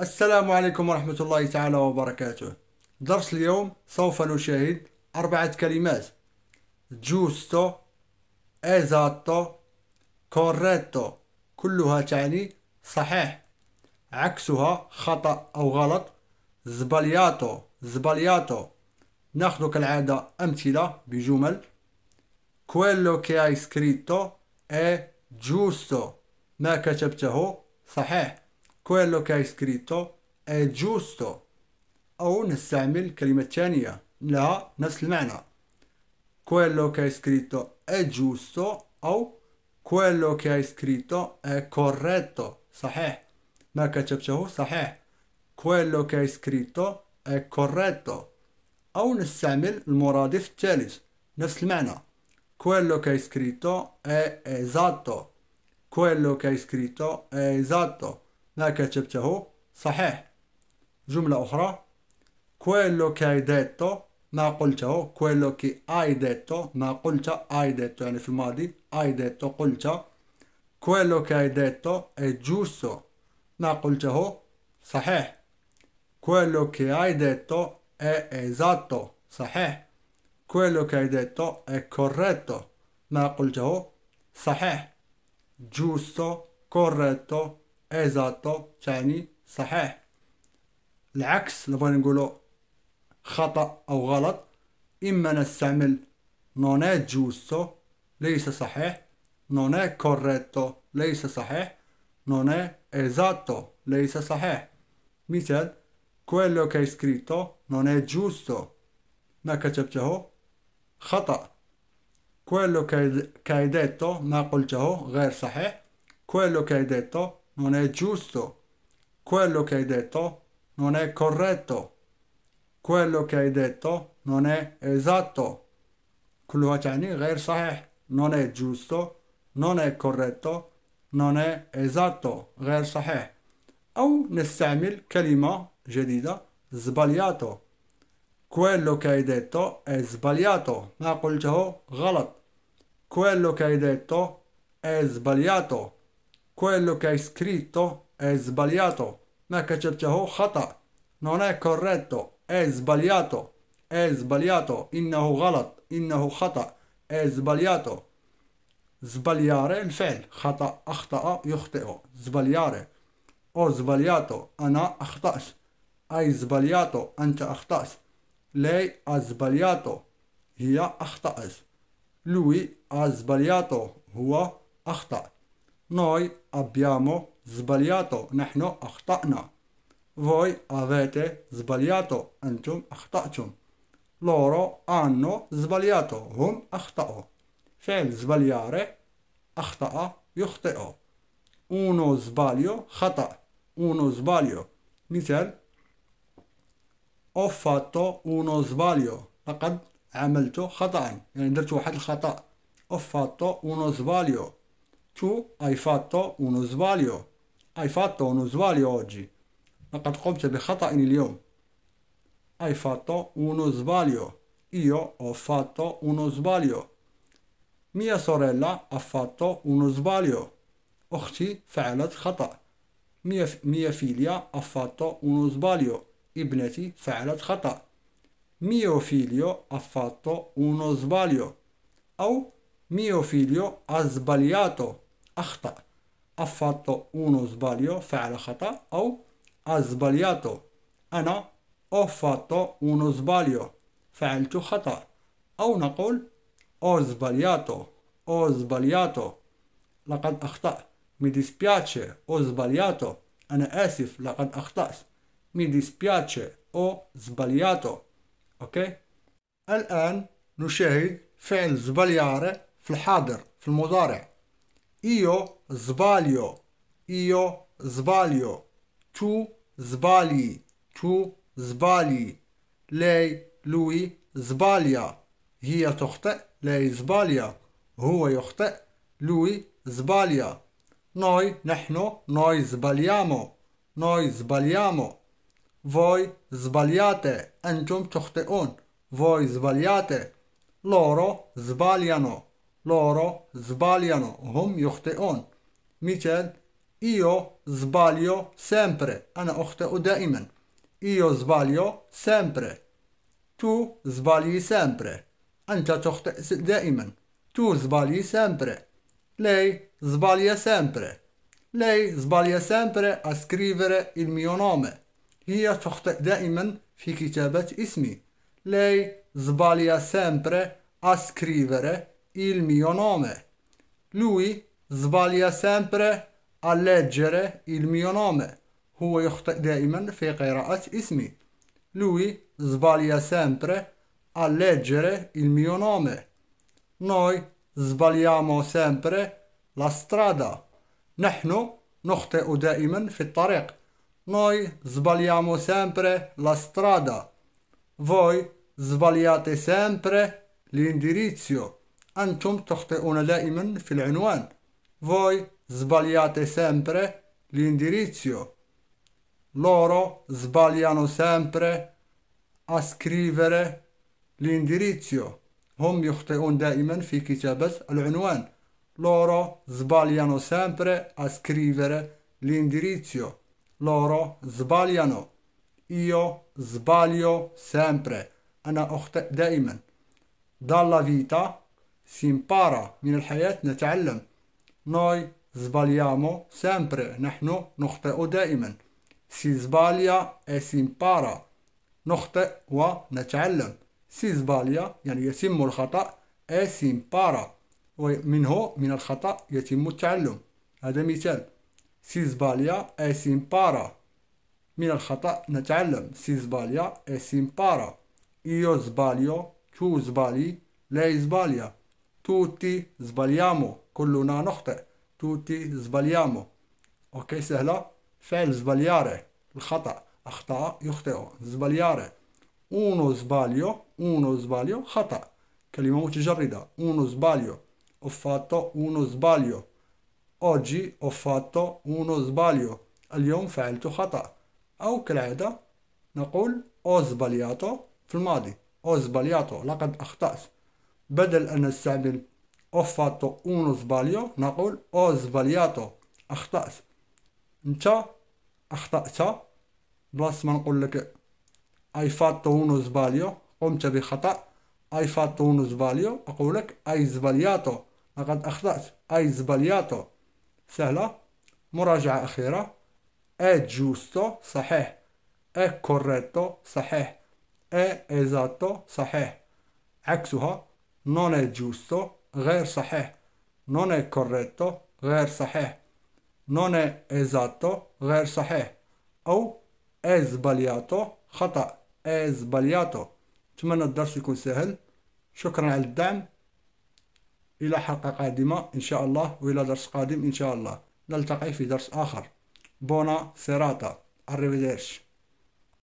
السلام عليكم ورحمة الله تعالى وبركاته درس اليوم سوف نشاهد أربعة كلمات جوستو إزاتو كوريتو كلها تعني صحيح عكسها خطأ أو غلط زبالياتو زبالياتو ناخذ كالعادة أمثلة بجمل كويلو كي hai إي è ما كتبته صحيح quello che hai scritto è giusto أو نستعمل كلمة ثانية لها نفس المعنى quello che hai scritto è giusto أو quello che hai scritto è corretto صحيح ما كتبته صحيح quello che hai scritto è corretto أو un semil الثالث celis, المعنى quello che hai scritto è esatto quello che hai scritto è esatto ما كتبته صحيح جملة أخرى quello che hai detto ما قلته quello che hai detto ما قلت hai detto يعني في الماضي hai detto قلت quello che hai detto è giusto ما قلته صحيح quello che hai detto è esatto صحيح quello che hai detto è corretto ما قلته صحيح giusto corretto ايزاتو تعني صحيح العكس لو بغينا نقولو خطأ أو غلط إما نستعمل نوني جوستو ليس صحيح نوني كوريتو ليس صحيح نوني ايزاتو ليس صحيح مثال quello che hai scritto non è giusto ما كتبته خطأ quello che hai detto ما قلته غير صحيح quello che hai detto non è giusto, quello che hai detto non è corretto, quello che hai detto non è esatto. Non è giusto, non è corretto, non è esatto. غير صحيح. أو نستعمل كلمة جديدة sbagliato. Quello che hai detto è sbagliato. ما قلته غلط. Quello che hai detto è sbagliato quello che hai scritto è sbagliato. Non è corretto, è sbagliato, è sbagliato. Innahu ghalat, innahu khata, è sbagliato. Sbagliare il fel, khata, akhta'a, yuhteo. Sbagliare. Ho sbagliato, ana akhtas. Hai sbagliato, anta akhtas. Lei ha sbagliato, hiya akhtas. Lui ha sbagliato, huwa akhtas. Noi abbiamo sbagliato, نحن أخطأنا. Voi avete sbagliato, أنتم أخطأتم. Loro hanno sbagliato, هم أخطأوا. فعل sbagliare أخطأ يخطئ. Uno sbaglio خطأ. Uno sbaglio. مثال Ho fatto uno sbaglio. لقد عملت خطأ يعني درت واحد الخطأ. Ho fatto uno sbaglio. tu hai fatto uno sbaglio, hai fatto uno sbaglio oggi. لقد قمت بخطأ اليوم. Hai fatto uno sbaglio. Io ho fatto uno sbaglio. Mia sorella ha fatto uno sbaglio. أختي fa'alat خطأ. Mia, mia figlia ha fatto uno sbaglio. Ibnati fa'alat خطأ. Mio figlio ha fatto uno sbaglio. O mio figlio ha sbagliato. أخطأ أفاتو أونو زباليو فعل خطأ أو أزبالياتو أنا أفاتو أونو زباليو فعلت خطأ أو نقول أزبالياتو أزبالياتو لقد أخطأ مي ديسبياتشي أو زبالياتو أنا آسف لقد أخطأت مي ديسبياتشي أو زبالياتو أوكي الآن نشاهد فعل زبالياري في الحاضر في المضارع Io sbaglio. Io sbaglio. Tu sbagli. Tu sbagli. Lei, lui sbaglia. hia تخطئ. Lei sbaglia. huwa يخطئ. Lui sbaglia. Noi, nحن, noi sbagliamo. Noi sbagliamo. Voi sbagliate. أنتم تخطئون. Voi sbagliate. Loro sbagliano. loro sbagliano, hum on michel io sbaglio sempre ana ukhte o daiman io sbaglio sempre tu sbagli sempre anta tukhte daiman tu sbagli sempre lei sbaglia sempre lei sbaglia sempre a scrivere il mio nome هي تخطئ دائما في كتابة اسمي lei sbaglia sempre a scrivere il mio nome. Lui sbaglia sempre a leggere il mio nome. هو يخطئ دائما في قراءة اسمي. Lui sbaglia sempre a leggere il mio nome. Noi sbagliamo sempre la strada. نحن نخطئ دائما في الطريق. Noi sbagliamo sempre la strada. Voi sbagliate sempre l'indirizzo. أنتم تخطئون دائما في العنوان Voi sbagliate sempre l'indirizzo. Loro sbagliano sempre a scrivere l'indirizzo. هم يخطئون دائما في كتابة العنوان. Loro sbagliano sempre a scrivere l'indirizzo. Loro sbagliano. Io sbaglio sempre. أنا أخطئ دائما. Dalla vita سيمبارا من الحياة نتعلم نوي زباليامو سامبري نحن نخطئ دائما سي زباليا اي سيمبارا نخطئ ونتعلم سي زباليا يعني يتم الخطأ اي سيمبارا ومنه من الخطأ يتم التعلم هذا مثال سي زباليا اي سيمبارا من الخطأ نتعلم سي زباليا اي سيمبارا إيو زباليو تو زبالي لا زباليا توتي زباليامو كلنا نخطئ توتي زباليامو اوكي سهله فعل زبالياري الخطا اخطا يخطئ زبالياري اونو زباليو اونو زباليو خطا كلمه متجرده اونو زباليو او فاتو اونو زباليو اوجي او فاتو اونو زباليو اليوم فعلت خطا او كالعاده نقول او زبالياتو في الماضي او زبالياتو لقد اخطات بدل أن نستعمل او فاتو uno زباليو نقول او زبالياتو أخطأت أنت أخطأت بلاص ما نقول لك اي فاتو uno زباليو قمت بخطأ اي فاتو uno زباليو أقول لك اي زبالياتو لقد أخطأت اي زبالياتو سهلة مراجعة أخيرة أي جوستو صحيح أي كوريتو صحيح أي إيزاتو صحيح عكسها non è giusto غير صحيح non è corretto غير صحيح non è esatto غير صحيح أو è sbagliato خطأ è sbagliato أتمنى الدرس يكون سهل شكرا على الدعم إلى حلقة قادمة إن شاء الله وإلى درس قادم إن شاء الله نلتقي في درس آخر بونا سيراتا arrivederci